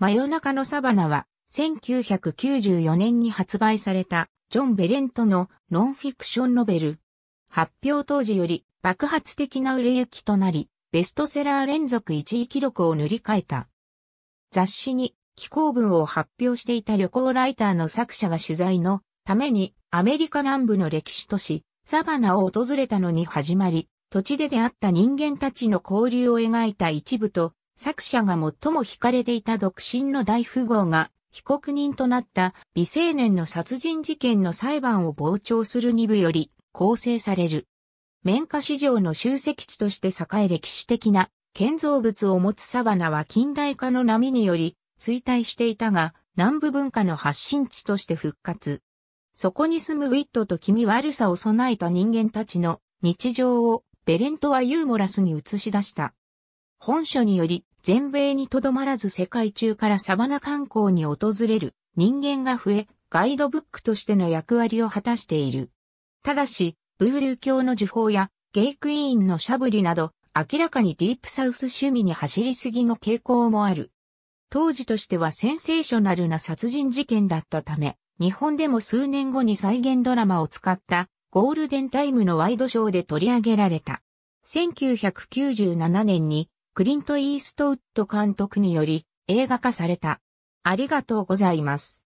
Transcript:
真夜中のサバナは、1994年に発売された、ジョン・ベレントのノンフィクションノベル。発表当時より爆発的な売れ行きとなり、ベストセラー連続1位記録を塗り替えた。雑誌に寄稿文を発表していた旅行ライターの作者が取材のためにアメリカ南部の歴史都市サバナを訪れたのに始まり、土地で出会った人間たちの交流を描いた一部と作者が最も惹かれていた独身の大富豪が被告人となった未成年の殺人事件の裁判を傍聴する2部より構成される。綿花市場の集積地として栄え歴史的な建造物を持つサバナは近代化の波により衰退していたが南部文化の発信地として復活。そこに住むウィットと気味悪さを備えた人間たちの日常をベレントはユーモラスに映し出した。本書により、全米にとどまらず世界中からサバナ観光に訪れる人間が増え、ガイドブックとしての役割を果たしている。ただし、ブールー教の呪法やゲイクイーンのしゃぶりなど、明らかにディープサウス趣味に走りすぎの傾向もある。当時としてはセンセーショナルな殺人事件だったため、日本でも数年後に再現ドラマを使ったゴールデンタイムのワイドショーで取り上げられた。1997年にクリント・イーストウッド監督により映画化された。ありがとうございます。